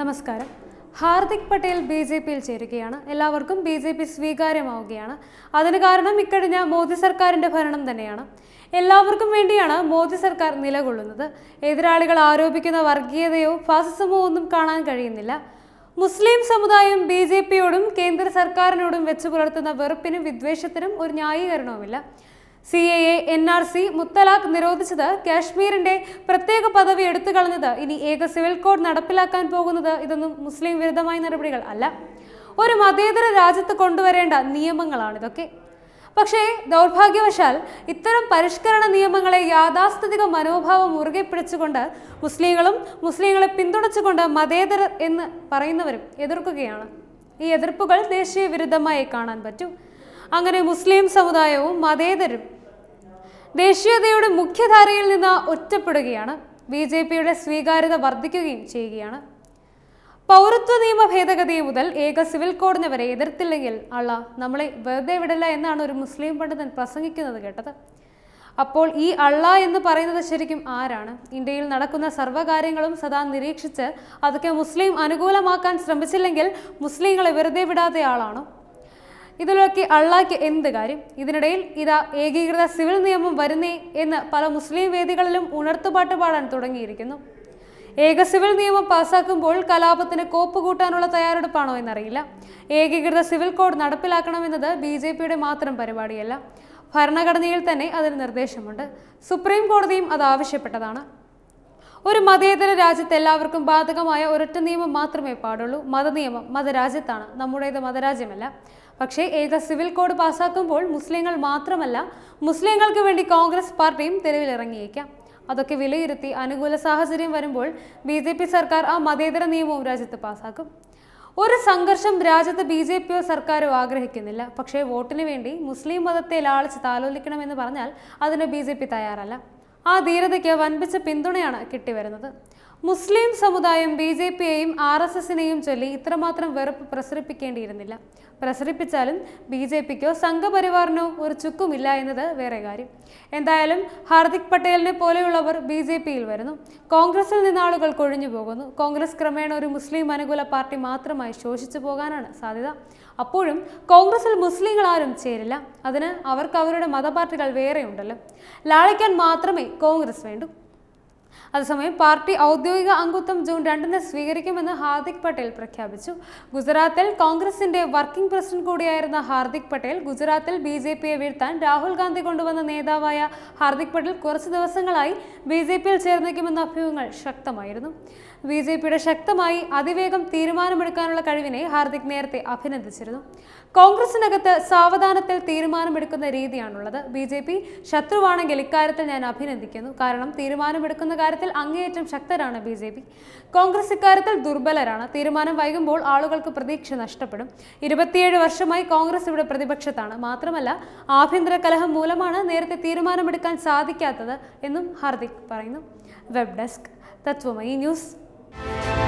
നമസ്കാരം Hardik Patel B J പിയിൽ ചേരുകയാണ് എല്ലാവർക്കും ബി ജെ പി സ്വീകാര്യമാവുകയാണ് അതിന് കാരണം ഇക്കഴിഞ്ഞ മോദി സർക്കാരിൻ്റെ ഭരണം തന്നെയാണ് എല്ലാവർക്കും വേണ്ടിയാണ് മോദി സർക്കാർ നിലകൊള്ളുന്നത് എതിരാളികൾ ആരോപിക്കുന്ന വർഗീയതയോ ഫാസിസമോ ഒന്നും കാണാൻ കഴിയുന്നില്ല മുസ്ലിം സമുദായം ബി ജെ പിയോടും കേന്ദ്ര സർക്കാരിനോടും വെച്ചു പുലർത്തുന്ന വെറുപ്പിനും വിദ്വേഷത്തിനും ഒരു ന്യായീകരണവുമില്ല C A A N R C മുത്തലാഖ് നിരോധിച്ചത് കാശ്മീരിന്റെ പ്രത്യേക പദവി എടുത്തു കളഞ്ഞത് ഇനി ഏക സിവിൽ കോഡ് നടപ്പിലാക്കാൻ പോകുന്നത് ഇതൊന്നും മുസ്ലിം വിരുദ്ധമായ നടപടികൾ അല്ല ഒരു മതേതര രാജ്യത്ത് കൊണ്ടുവരേണ്ട നിയമങ്ങളാണ് ഇതൊക്കെ പക്ഷേ ദൗർഭാഗ്യവശാൽ ഇത്തരം പരിഷ്കരണ നിയമങ്ങളെ യാഥാസ്ഥിതിക മനോഭാവം മുറുകെ പിടിച്ചുകൊണ്ട് മുസ്ലിങ്ങളും മുസ്ലിങ്ങളെ പിന്തുണച്ചുകൊണ്ട് മതേതര എന്ന് പറയുന്നവരും എതിർക്കുകയാണ് ഈ എതിർപ്പുകൾ ദേശീയ വിരുദ്ധമായി കാണാൻ പറ്റും അങ്ങനെ മുസ്ലിം സമുദായവും മതേതരും ദേശീയതയുടെ മുഖ്യധാരയിൽ നിന്ന് ഒറ്റപ്പെടുകയാണ് ബി ജെ പിയുടെ സ്വീകാര്യത വർദ്ധിക്കുകയും ചെയ്യുകയാണ് പൗരത്വ നിയമ ഭേദഗതി മുതൽ ഏക സിവിൽ കോഡിനെ വരെ എതിർത്തില്ലെങ്കിൽ അള്ള നമ്മളെ വെറുതെ വിടല്ല എന്നാണ് ഒരു മുസ്ലിം പണ്ഡിതൻ പ്രസംഗിക്കുന്നത് കേട്ടത് അപ്പോൾ ഈ അള്ള എന്ന് പറയുന്നത് ശരിക്കും ആരാണ് ഇന്ത്യയിൽ നടക്കുന്ന സർവ്വകാര്യങ്ങളും സദാ നിരീക്ഷിച്ച് അതൊക്കെ മുസ്ലിം അനുകൂലമാക്കാൻ ശ്രമിച്ചില്ലെങ്കിൽ മുസ്ലിങ്ങളെ വെറുതെ വിടാത്ത ആളാണോ ഇതിലൊക്കെ അള്ളാഹ്ക്ക് എന്ത് കാര്യം ഇതിനിടയിൽ ഇതാ ഏകീകൃത സിവിൽ നിയമം വരുന്നേ എന്ന് പല മുസ്ലിം വേദികളിലും ഉണർത്തുപാട്ട് പാടാൻ തുടങ്ങിയിരിക്കുന്നു ഏക സിവിൽ നിയമം പാസാക്കുമ്പോൾ കലാപത്തിന് കോപ്പ് കൂട്ടാനുള്ള തയ്യാറെടുപ്പാണോ എന്നറിയില്ല ഏകീകൃത സിവിൽ കോഡ് നടപ്പിലാക്കണമെന്നത് ബി ജെ പിയുടെ മാത്രം പരിപാടിയല്ല ഭരണഘടനയിൽ തന്നെ അതിന് നിർദ്ദേശമുണ്ട് സുപ്രീം കോടതിയും അത് ആവശ്യപ്പെട്ടതാണ് ഒരു മതേതര രാജ്യത്ത് എല്ലാവർക്കും ബാധകമായ ഒരൊറ്റ നിയമം മാത്രമേ പാടുള്ളൂ മതനിയമം മതരാജ്യത്താണ് നമ്മുടേത് മതരാജ്യമല്ല പക്ഷേ ഏക സിവിൽ കോഡ് പാസാക്കുമ്പോൾ മുസ്ലിങ്ങൾ മാത്രമല്ല മുസ്ലിങ്ങൾക്ക് വേണ്ടി കോൺഗ്രസ് പാർട്ടിയും തെരുവിലിറങ്ങിയേക്കാം അതൊക്കെ വിലയിരുത്തി അനുകൂല സാഹചര്യം വരുമ്പോൾ ബി ജെ പി സർക്കാർ ആ മതേതര നിയമവും രാജ്യത്ത് പാസാക്കും ഒരു സംഘർഷം രാജ്യത്ത് ബി ജെ പിയോ സർക്കാരോ ആഗ്രഹിക്കുന്നില്ല പക്ഷേ വോട്ടിന് വേണ്ടി മുസ്ലിം മതത്തെ ലാളിച്ച് താലോലിക്കണമെന്ന് പറഞ്ഞാൽ അതിന് ബി ജെ പി തയ്യാറല്ല ആ ധീരതയ്ക്ക് വൻപിച്ച പിന്തുണയാണ് കിട്ടിവരുന്നത് മുസ്ലിം സമുദായം ബി ജെ പിയെയും ആർ എസ് എസിനെയും ചൊല്ലി ഇത്രമാത്രം വെറുപ്പ് പ്രസരിപ്പിക്കേണ്ടിയിരുന്നില്ല പ്രസരിപ്പിച്ചാലും ബി ജെ പിക്കോ സംഘപരിവാറിനോ ഒരു ചുക്കുമില്ല എന്നത് വേറെ കാര്യം എന്തായാലും ഹാർദിക് പട്ടേലിനെ പോലെയുള്ളവർ ബി ജെ പിയിൽ വരുന്നു കോൺഗ്രസിൽ നിന്ന് ആളുകൾ കൊഴിഞ്ഞു പോകുന്നു കോൺഗ്രസ് ക്രമേണ ഒരു മുസ്ലിം അനുകൂല പാർട്ടി മാത്രമായി ശോഷിച്ചു പോകാനാണ് സാധ്യത അപ്പോഴും കോൺഗ്രസിൽ മുസ്ലിങ്ങൾ ആരും ചേരില്ല അതിന് അവർക്ക് അവരുടെ മതപാർട്ടികൾ വേറെ ഉണ്ടല്ലോ ലാളിക്കാൻ മാത്രമേ കോൺഗ്രസ് വേണ്ടൂ അതേസമയം പാർട്ടി ഔദ്യോഗിക അംഗത്വം ജൂൺ രണ്ടിന് സ്വീകരിക്കുമെന്ന് ഹാർദിക് പട്ടേൽ പ്രഖ്യാപിച്ചു ഗുജറാത്തിൽ കോൺഗ്രസിന്റെ വർക്കിംഗ് പ്രസിഡന്റ് കൂടിയായിരുന്ന ഹാർദിക് പട്ടേൽ ഗുജറാത്തിൽ ബി ജെ പിയെ വീഴ്ത്താൻ രാഹുൽ ഗാന്ധി കൊണ്ടുവന്ന നേതാവായ ഹാർദിക് പട്ടേൽ കുറച്ച് ദിവസങ്ങളായി ബി ജെ പിയിൽ ചേർന്നേക്കുമെന്ന അഭ്യൂഹങ്ങൾ ശക്തമായിരുന്നു ബി ജെ പിയുടെ ശക്തമായി അതിവേഗം തീരുമാനമെടുക്കാനുള്ള കഴിവിനെ ഹാർദിക് നേരത്തെ അഭിനന്ദിച്ചിരുന്നു കോൺഗ്രസിനകത്ത് സാവധാനത്തിൽ തീരുമാനമെടുക്കുന്ന രീതിയാണുള്ളത് ബി ജെ പി ശത്രുവാണെങ്കിൽ ഇക്കാര്യത്തിൽ ഞാൻ അഭിനന്ദിക്കുന്നു കാരണം തീരുമാനമെടുക്കുന്ന ഇക്കാര്യത്തിൽ അങ്ങേയറ്റം ശക്തരാണ് ബി ജെ പി കോൺഗ്രസ് ഇക്കാര്യത്തിൽ ദുർബലരാണ് തീരുമാനം വൈകുമ്പോൾ ആളുകൾക്ക് പ്രതീക്ഷ നഷ്ടപ്പെടും ഇരുപത്തിയേഴ് വർഷമായി കോൺഗ്രസ് ഇവിടെ പ്രതിപക്ഷത്താണ് മാത്രമല്ല ആഭ്യന്തര കലഹം മൂലമാണ് നേരത്തെ തീരുമാനമെടുക്കാൻ സാധിക്കാത്തത് എന്നും ഹാർദിക് പറയുന്നു വെബ് ഡെസ്ക് തത്വമയി ന്യൂസ്